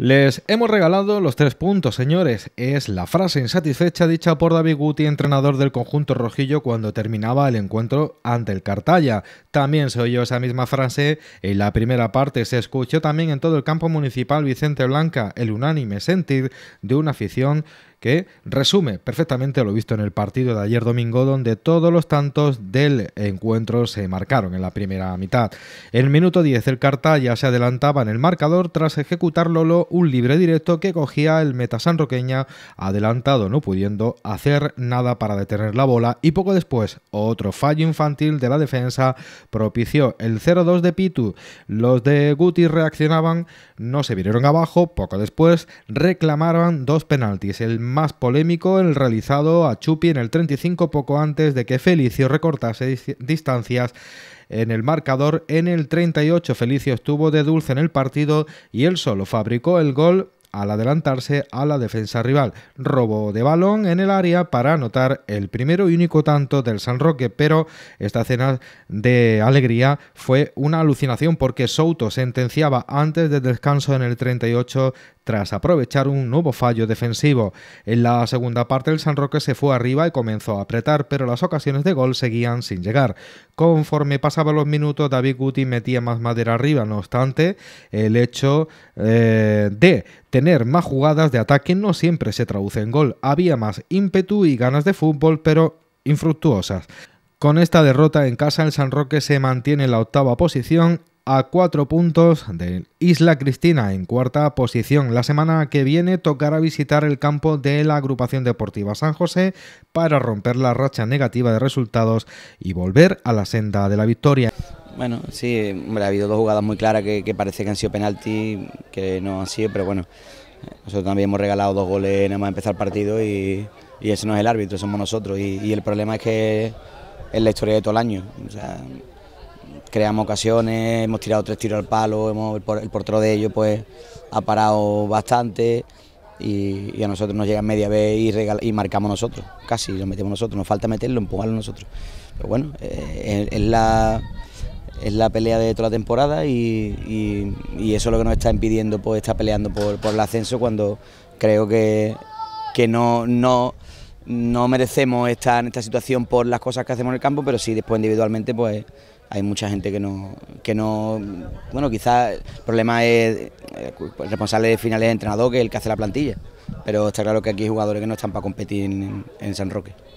Les hemos regalado los tres puntos, señores. Es la frase insatisfecha dicha por David Guti, entrenador del conjunto rojillo, cuando terminaba el encuentro ante el Cartaya. También se oyó esa misma frase en la primera parte. Se escuchó también en todo el campo municipal Vicente Blanca el unánime sentir de una afición que resume perfectamente lo visto en el partido de ayer domingo, donde todos los tantos del encuentro se marcaron en la primera mitad. En el minuto 10 el Carta ya se adelantaba en el marcador tras ejecutar Lolo un libre directo que cogía el meta sanroqueña adelantado, no pudiendo hacer nada para detener la bola y poco después otro fallo infantil de la defensa propició el 0-2 de Pitu. Los de Guti reaccionaban, no se vieron abajo, poco después reclamaban dos penaltis. El más polémico el realizado a Chupi en el 35 poco antes de que Felicio recortase distancias en el marcador. En el 38 Felicio estuvo de dulce en el partido y él solo fabricó el gol al adelantarse a la defensa rival. Robo de balón en el área para anotar el primero y único tanto del San Roque, pero esta cena de alegría fue una alucinación porque Souto sentenciaba antes del descanso en el 38 tras aprovechar un nuevo fallo defensivo. En la segunda parte el San Roque se fue arriba y comenzó a apretar, pero las ocasiones de gol seguían sin llegar. Conforme pasaban los minutos, David Guti metía más madera arriba, no obstante, el hecho eh, de tener más jugadas de ataque no siempre se traduce en gol. Había más ímpetu y ganas de fútbol, pero infructuosas. Con esta derrota en casa, el San Roque se mantiene en la octava posición a cuatro puntos de Isla Cristina en cuarta posición. La semana que viene tocará visitar el campo de la agrupación deportiva San José para romper la racha negativa de resultados y volver a la senda de la victoria. Bueno, sí, hombre, ha habido dos jugadas muy claras que, parece que han sido penalti, que no han sido, pero bueno, nosotros también hemos regalado dos goles nada más empezar el partido y, ese no es el árbitro, somos nosotros. Y, y, el problema es que es la historia de todo el año. O sea, creamos ocasiones, hemos tirado tres tiros al palo, hemos, el, portero de ellos pues ha parado bastante y, a nosotros nos llegan media vez y, y marcamos nosotros, casi lo metemos nosotros, nos falta meterlo, empujarlo nosotros. Pero bueno, eh, es, la, es la pelea de toda la temporada y, eso es lo que nos está impidiendo pues estar peleando por, el ascenso cuando creo que, que no... no no merecemos estar en esta situación por las cosas que hacemos en el campo, pero sí después individualmente pues hay mucha gente que no, que no bueno, quizás el problema es eh, pues, responsable de finales es entrenador, que es el que hace la plantilla, pero está claro que aquí hay jugadores que no están para competir en San Roque.